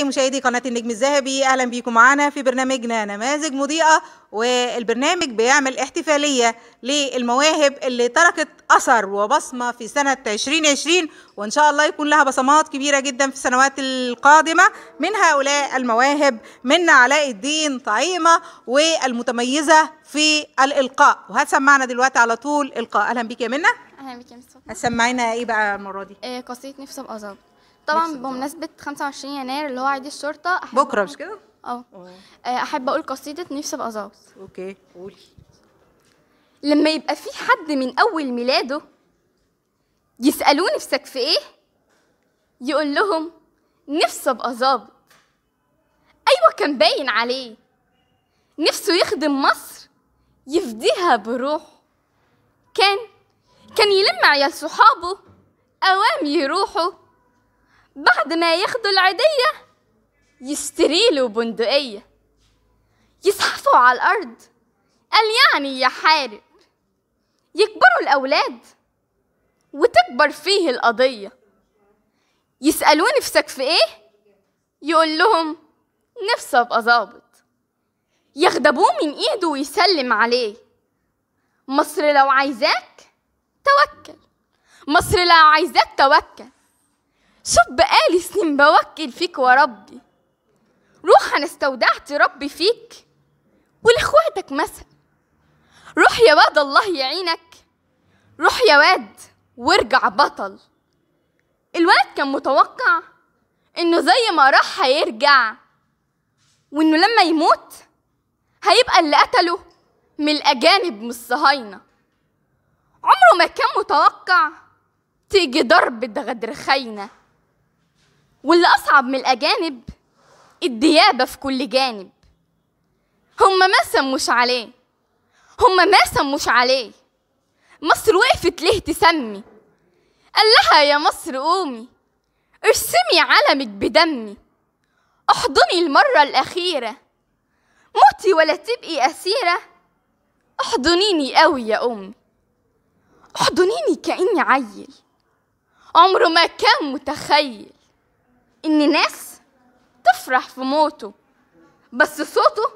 أعزائي مشاهدي قناة النجم الذهبي أهلا بيكم معانا في برنامجنا نماذج مضيئة والبرنامج بيعمل احتفالية للمواهب اللي تركت أثر وبصمة في سنة 2020 وإن شاء الله يكون لها بصمات كبيرة جدا في السنوات القادمة من هؤلاء المواهب من علاء الدين طعيمة والمتميزة في الإلقاء وهتسمعنا دلوقتي على طول إلقاء أهلا بيك يا منى أهلا بيك يا مصطفى هتسمعينا إيه بقى المرة دي؟ آه، قصيدة نفسي أبقى ظابط طبعا بمناسبة 25 يناير اللي هو عيد الشرطة أحب بكرة مش كده؟ آه. آه. اه أحب أقول قصيدة نفسي أبقى ظابط أوكي قولي لما يبقى في حد من أول ميلاده يسألوه نفسك في إيه؟ يقول لهم نفسي أبقى ظابط أيوة كان باين عليه نفسه يخدم مصر يفديها بروحه كان كان يلم عيال صحابه أوام يروحوا بعد ما ياخدوا العيدية يشتريله بندقية يزحفوا على الأرض قال يعني يا حارب يكبروا الأولاد وتكبر فيه القضية يسألوني نفسك في إيه؟ يقول لهم نفسي أبقى ظابط يغضبوه من إيده ويسلم عليه مصر لو عايزاك توكل مصر لو عايزاك توكل شوف بقالي سنين بوكل فيك وربي روح انا استودعت ربي فيك ولاخواتك مثلا روح يا واد الله يعينك روح يا واد وارجع بطل الولد كان متوقع انه زي ما راح هيرجع وانه لما يموت هيبقى اللي قتله من الاجانب مش الصهاينه عمره ما كان متوقع تيجي ضربه غدر خاينه واللي أصعب من الأجانب الديابة في كل جانب هم ما سموش عليه هم ما سموش عليه مصر وقفت ليه تسمي قال لها يا مصر قومي ارسمي علمك بدمي احضني المرة الأخيرة موتي ولا تبقي أسيرة احضنيني قوي يا أمي احضنيني كأني عيل عمره ما كان متخيل إن ناس تفرح في موته بس صوته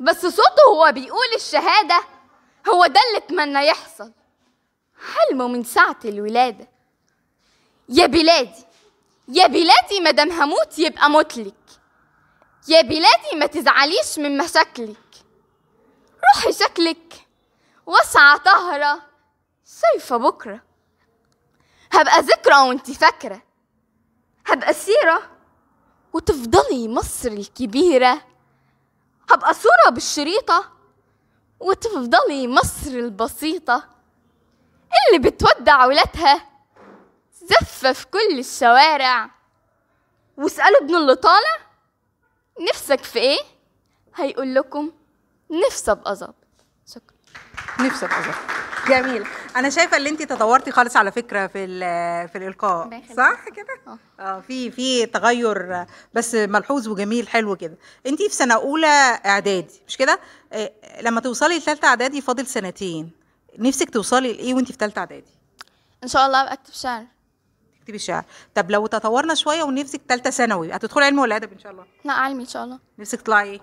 بس صوته هو بيقول الشهادة هو ده اللي اتمنى يحصل حلمه من ساعة الولادة يا بلادي يا بلادي مادام هموت يبقى متلك يا بلادي ما تزعليش من مشاكلك روحي شكلك واسعة طهرة شايفة بكرة هبقى ذكرى وانتي فاكرة هبقى سيرة وتفضلي مصر الكبيرة هبقى صورة بالشريطة وتفضلي مصر البسيطة اللي بتودع ولادها زفة في كل الشوارع واسألوا ابن اللي طالع نفسك في ايه هيقول لكم نفسي ابقى ظابط شكرا نفسي ابقى ظابط جميل انا شايفه ان انت تطورتي خالص على فكره في في الالقاء صح كده آه. اه في في تغير بس ملحوظ وجميل حلو كده انت في سنه اولى اعدادي مش كده آه، لما توصلي لثالثه اعدادي فاضل سنتين نفسك توصلي لايه وانت في ثالثه اعدادي ان شاء الله ابقى اكتب شعر تكتبي شعر طب لو تطورنا شويه ونفسك ثالثه ثانوي هتدخلي علم ولا ادب ان شاء الله لا علمي ان شاء الله نفسك تطلعي ايه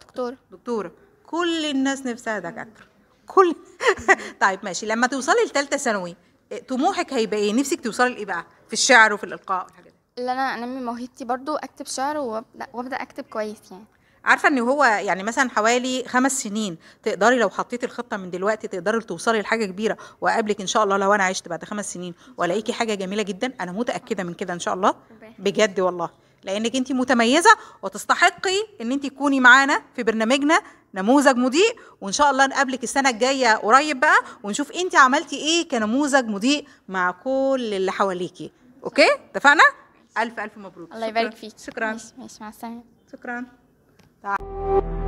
دكتوره دكتوره كل الناس نفسها دكاتره كل طيب ماشي لما توصلي لثالثه ثانوي إيه، طموحك هيبقى ايه نفسك توصلي لايه بقى في الشعر وفي الالقاء والحاجات دي اللي انا انمي موهبتي برضو اكتب شعر وابدا وابدا اكتب كويس يعني عارفه ان هو يعني مثلا حوالي خمس سنين تقدري لو حطيتي الخطه من دلوقتي تقدري توصلي لحاجه كبيره واقابلك ان شاء الله لو انا عشت بعد خمس سنين والاقيكي حاجه جميله جدا انا متاكده من كده ان شاء الله بجد والله لانك انت متميزه وتستحقي ان انت تكوني معانا في برنامجنا نموذج مضيء وان شاء الله نقابلك السنه الجايه قريب بقى ونشوف انت عملتي ايه كنموذج مضيء مع كل اللي حواليكي اوكي اتفقنا الف الف مبروك الله يبارك فيك شكرا ماشي مع السلامه شكرا تعال.